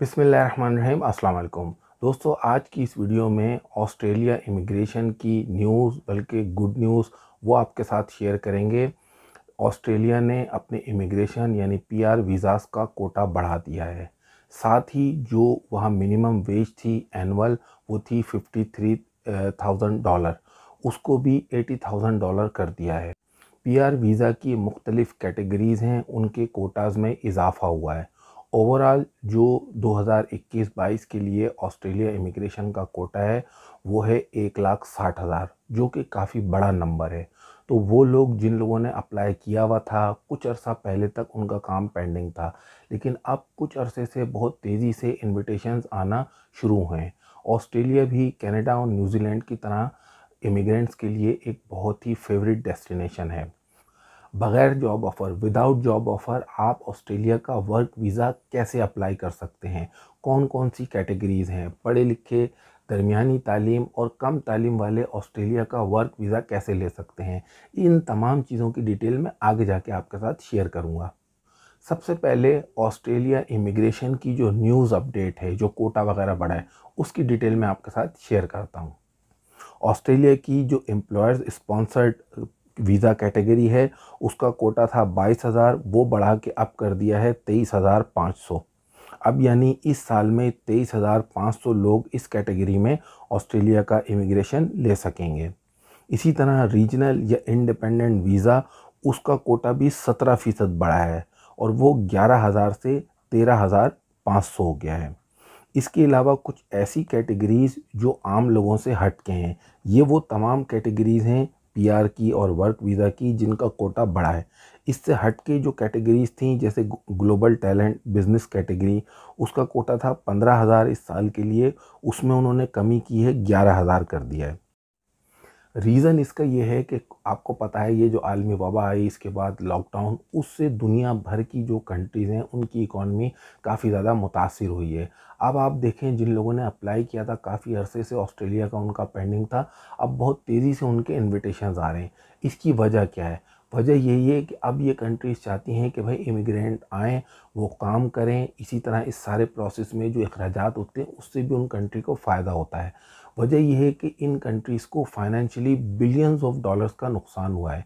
बिसमीम अल्लाम दोस्तों आज की इस वीडियो में ऑस्ट्रेलिया इमिग्रेशन की न्यूज़ बल्कि गुड न्यूज़ वो आपके साथ शेयर करेंगे ऑस्ट्रेलिया ने अपने इमिग्रेशन यानी पीआर वीज़ास का कोटा बढ़ा दिया है साथ ही जो वहाँ मिनिमम वेज थी एनुअल वो थी फिफ्टी थ्री थाउजेंड डॉलर उसको भी एटी थाउजेंड डॉलर कर दिया है पीआर वीज़ा की मुख्तलिफ़ कैटेगरीज़ हैं उनके कोटाज़ में इजाफ़ा हुआ है ओवरऑल जो 2021-22 के लिए ऑस्ट्रेलिया इमिग्रेशन का कोटा है वो है एक लाख साठ हज़ार जो कि काफ़ी बड़ा नंबर है तो वो लोग जिन लोगों ने अप्लाई किया हुआ था कुछ अरसा पहले तक उनका काम पेंडिंग था लेकिन अब कुछ अरसे से बहुत तेज़ी से इनविटेशंस आना शुरू हैं ऑस्ट्रेलिया भी कनाडा और न्यूजीलैंड की तरह इमिग्रेंट्स के लिए एक बहुत ही फेवरेट डेस्टिनेशन है बगैर job offer without job offer आप ऑस्ट्रेलिया का वर्क वीज़ा कैसे अप्लाई कर सकते हैं कौन कौन सी कैटेगरीज़ हैं पढ़े लिखे दरमियानी तालीम और कम तालीम वाले ऑस्ट्रेलिया का वर्क वीज़ा कैसे ले सकते हैं इन तमाम चीज़ों की डिटेल मैं आगे जाके आपके साथ शेयर करूँगा सबसे पहले ऑस्ट्रेलिया इमिग्रेशन की जो न्यूज़ अपडेट है जो कोटा वगैरह बढ़ा है उसकी डिटेल मैं आपके साथ शेयर करता हूँ ऑस्ट्रेलिया की जो एम्प्लॉयर्स स्पॉन्सर्ड वीज़ा कैटेगरी है उसका कोटा था बाईस हज़ार वो बढ़ा के अब कर दिया है तेईस हज़ार पाँच सौ अब यानी इस साल में तेईस हज़ार पाँच सौ लोग इस कैटेगरी में ऑस्ट्रेलिया का इमिग्रेशन ले सकेंगे इसी तरह रीजनल या इंडिपेंडेंट वीज़ा उसका कोटा भी सत्रह फ़ीसद बढ़ा है और वो ग्यारह हज़ार से तेरह हज़ार पाँच सौ हो गया है इसके अलावा कुछ ऐसी कैटेगरीज़ जो आम लोगों से हट के हैं ये वो तमाम कैटेगरीज़ हैं पीआर की और वर्क वीज़ा की जिनका कोटा बढ़ा है इससे हट के जो कैटेगरीज थी जैसे ग्लोबल टैलेंट बिजनेस कैटेगरी उसका कोटा था पंद्रह हज़ार इस साल के लिए उसमें उन्होंने कमी की है ग्यारह हज़ार कर दिया है रीज़न इसका ये है कि आपको पता है ये जो आलमी वबा आई इसके बाद लॉकडाउन उससे दुनिया भर की जो कंट्रीज़ हैं उनकी इकॉनमी काफ़ी ज़्यादा मुतासर हुई है अब आप देखें जिन लोगों ने अप्लाई किया था काफ़ी अरसे से ऑस्ट्रेलिया का उनका पेंडिंग था अब बहुत तेज़ी से उनके इन्विटेशन आ रहे हैं इसकी वजह क्या है वजह यही है कि अब ये कंट्रीज़ चाहती हैं कि भाई इमिग्रेंट आएँ वो काम करें इसी तरह इस सारे प्रोसेस में जो अखराज होते हैं उससे भी उन कंट्री को फ़ायदा होता है वजह यह है कि इन कंट्रीज़ को फाइनेंशियली बिलियंस ऑफ डॉलर्स का नुकसान हुआ है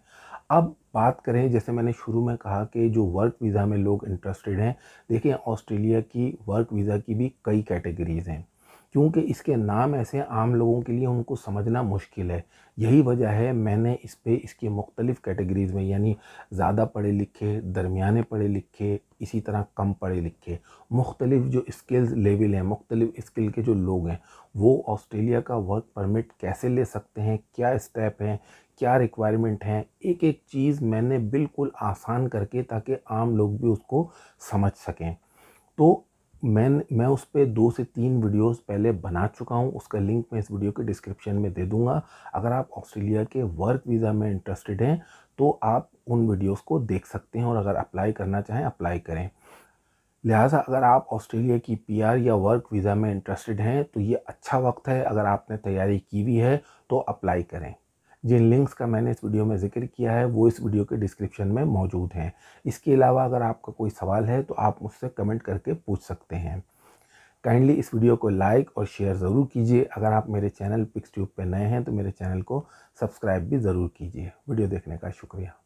अब बात करें जैसे मैंने शुरू में कहा कि जो वर्क वीज़ा में लोग इंटरेस्टेड हैं देखिए ऑस्ट्रेलिया की वर्क वीज़ा की भी कई कैटेगरीज़ हैं क्योंकि इसके नाम ऐसे आम लोगों के लिए उनको समझना मुश्किल है यही वजह है मैंने इस पर इसके मुख्तलिफ़ कैटेगरीज़ में यानी ज़्यादा पढ़े लिखे दरमियाने पढ़े लिखे इसी तरह कम पढ़े लिखे मुख्तलिफ़ जो स्किल्स लेवल हैं मुख्तलिफ़ स्किल के जो लोग हैं वो ऑस्ट्रेलिया का वर्क परमिट कैसे ले सकते हैं क्या स्टेप हैं क्या रिक्वायरमेंट हैं एक एक चीज़ मैंने बिल्कुल आसान करके ताकि आम लोग भी उसको समझ सकें तो मैं मैं उस पर दो से तीन वीडियोस पहले बना चुका हूँ उसका लिंक मैं इस वीडियो के डिस्क्रिप्शन में दे दूँगा अगर आप ऑस्ट्रेलिया के वर्क वीज़ा में इंटरेस्टेड हैं तो आप उन वीडियोस को देख सकते हैं और अगर अप्लाई करना चाहें अप्लाई करें लिहाजा अगर आप ऑस्ट्रेलिया की पी या वर्क वीज़ा में इंटरेस्टेड हैं तो ये अच्छा वक्त है अगर आपने तैयारी की हुई है तो अप्लाई करें जिन लिंक्स का मैंने इस वीडियो में जिक्र किया है वो इस वीडियो के डिस्क्रिप्शन में मौजूद हैं इसके अलावा अगर आपका कोई सवाल है तो आप मुझसे कमेंट करके पूछ सकते हैं काइंडली इस वीडियो को लाइक और शेयर ज़रूर कीजिए अगर आप मेरे चैनल पिक्स ट्यूब पर नए हैं तो मेरे चैनल को सब्सक्राइब भी ज़रूर कीजिए वीडियो देखने का शुक्रिया